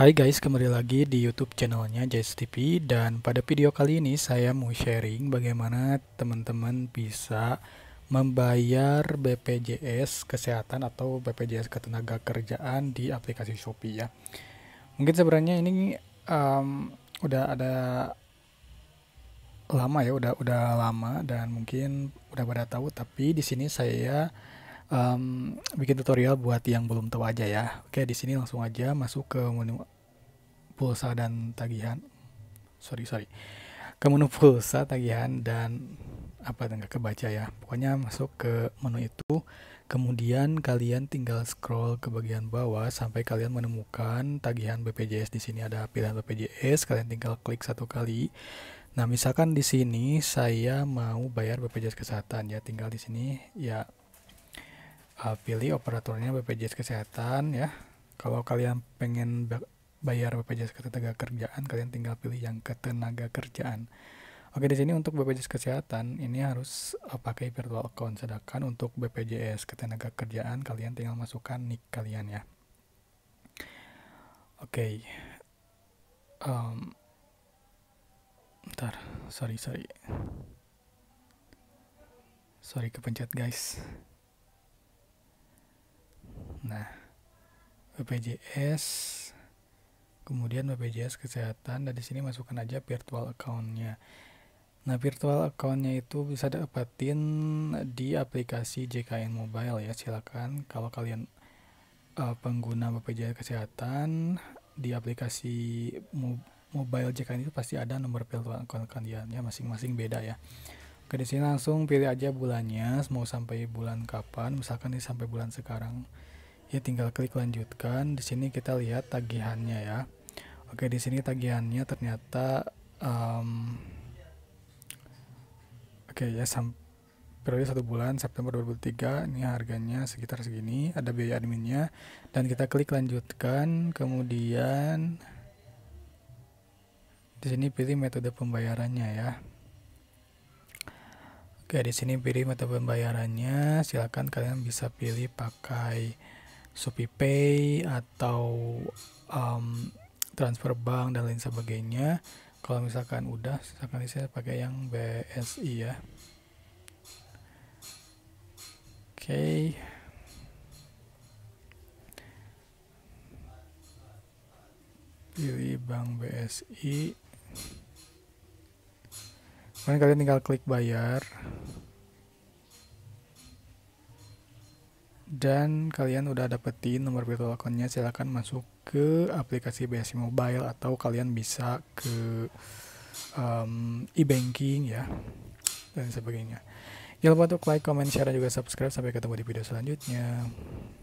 Hai guys, kembali lagi di YouTube channelnya Jazz TV dan pada video kali ini saya mau sharing bagaimana teman-teman bisa membayar BPJS kesehatan atau BPJS ketenaga kerjaan di aplikasi Shopee ya. Mungkin sebenarnya ini um, udah ada lama ya, udah udah lama dan mungkin udah pada tahu tapi di sini saya um, bikin tutorial buat yang belum tahu aja ya. Oke, di sini langsung aja masuk ke menu pulsa dan tagihan. Sorry, sorry. Ke menu pulsa, tagihan, dan apa enggak kebaca ya. Pokoknya masuk ke menu itu. Kemudian kalian tinggal scroll ke bagian bawah sampai kalian menemukan tagihan BPJS. Di sini ada pilihan BPJS, kalian tinggal klik satu kali. Nah, misalkan di sini saya mau bayar BPJS kesehatan ya, tinggal di sini ya uh, pilih operatornya BPJS Kesehatan ya. Kalau kalian pengen bayar BPJS Ketenaga kalian tinggal pilih yang ketenaga kerjaan. Oke, di sini untuk BPJS Kesehatan ini harus uh, pakai virtual account, sedangkan untuk BPJS Ketenagakerjaan. kalian tinggal masukkan nick kalian ya. Oke, um, ntar, sorry sorry, sorry kepencet guys. Nah, BPJS kemudian BPJS kesehatan dan di sini masukkan aja virtual account-nya. Nah, virtual account-nya itu bisa dapetin di aplikasi JKN Mobile ya. Silakan kalau kalian uh, pengguna BPJS kesehatan di aplikasi mobile JKN itu pasti ada nomor virtual account kalian ya masing-masing beda ya. Oke, di sini langsung pilih aja bulannya, mau sampai bulan kapan, misalkan ini sampai bulan sekarang ya tinggal klik lanjutkan di sini kita lihat tagihannya ya oke di sini tagihannya ternyata um, oke ya sampai periode satu bulan September 2023 ini harganya sekitar segini ada biaya adminnya dan kita klik lanjutkan kemudian di sini pilih metode pembayarannya ya oke di sini pilih metode pembayarannya silahkan kalian bisa pilih pakai Pay atau um, transfer bank dan lain sebagainya kalau misalkan udah misalkan saya pakai yang BSI ya oke okay. pilih bank BSI kemudian kalian tinggal klik bayar dan kalian udah dapetin nomor virtual accountnya silahkan masuk ke aplikasi BSI Mobile atau kalian bisa ke um, e-banking ya dan sebagainya jangan lupa untuk like, comment, share, dan juga subscribe sampai ketemu di video selanjutnya